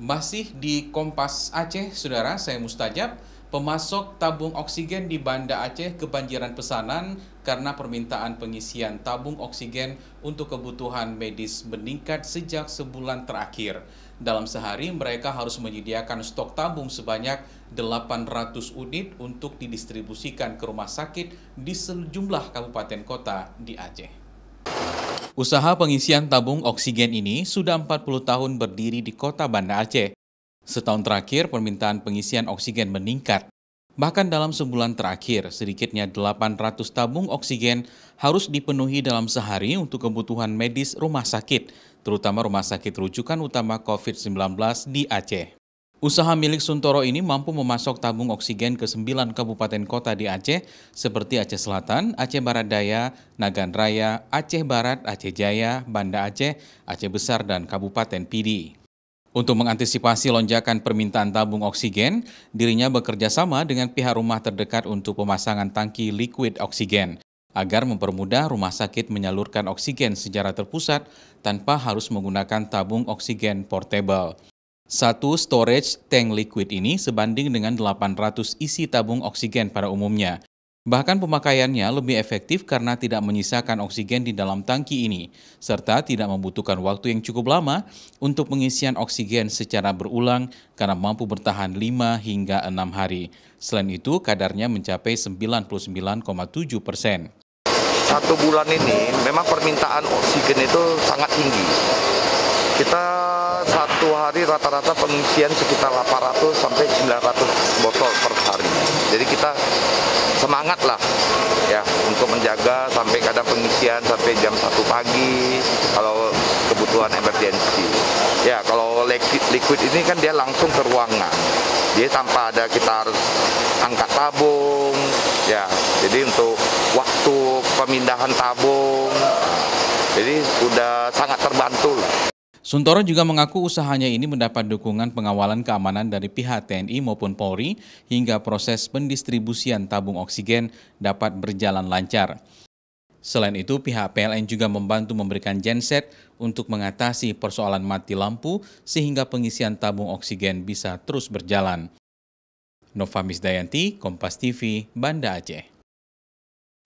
Masih di Kompas Aceh, Saudara, saya Mustajab. Pemasok tabung oksigen di Banda Aceh kebanjiran pesanan karena permintaan pengisian tabung oksigen untuk kebutuhan medis meningkat sejak sebulan terakhir. Dalam sehari mereka harus menyediakan stok tabung sebanyak 800 unit untuk didistribusikan ke rumah sakit di sejumlah kabupaten kota di Aceh. Usaha pengisian tabung oksigen ini sudah 40 tahun berdiri di kota Banda Aceh. Setahun terakhir, permintaan pengisian oksigen meningkat. Bahkan dalam sebulan terakhir, sedikitnya 800 tabung oksigen harus dipenuhi dalam sehari untuk kebutuhan medis rumah sakit, terutama rumah sakit rujukan utama COVID-19 di Aceh. Usaha milik Suntoro ini mampu memasok tabung oksigen ke sembilan kabupaten kota di Aceh seperti Aceh Selatan, Aceh Barat Daya, Nagan Raya, Aceh Barat, Aceh Jaya, Banda Aceh, Aceh Besar, dan Kabupaten Pidi. Untuk mengantisipasi lonjakan permintaan tabung oksigen, dirinya bekerja sama dengan pihak rumah terdekat untuk pemasangan tangki liquid oksigen agar mempermudah rumah sakit menyalurkan oksigen secara terpusat tanpa harus menggunakan tabung oksigen portable. Satu storage tank liquid ini sebanding dengan 800 isi tabung oksigen pada umumnya. Bahkan pemakaiannya lebih efektif karena tidak menyisakan oksigen di dalam tangki ini, serta tidak membutuhkan waktu yang cukup lama untuk pengisian oksigen secara berulang karena mampu bertahan 5 hingga 6 hari. Selain itu, kadarnya mencapai 99,7 persen. Satu bulan ini memang permintaan oksigen itu sangat tinggi. Kita hari rata-rata pengisian sekitar 800 sampai 900 botol per hari. Jadi kita semangat lah ya untuk menjaga sampai kadang pengisian sampai jam 1 pagi kalau kebutuhan emergensi. Ya kalau liquid, liquid ini kan dia langsung ke ruangan. Dia tanpa ada kita harus angkat tabung ya. Jadi untuk waktu pemindahan tabung nah, jadi sudah sangat terbantu lah. Suntoro juga mengaku usahanya ini mendapat dukungan pengawalan keamanan dari pihak TNI maupun Polri hingga proses pendistribusian tabung oksigen dapat berjalan lancar. Selain itu, pihak PLN juga membantu memberikan genset untuk mengatasi persoalan mati lampu sehingga pengisian tabung oksigen bisa terus berjalan. Nova Misdayanti, Kompas TV, Banda Aceh.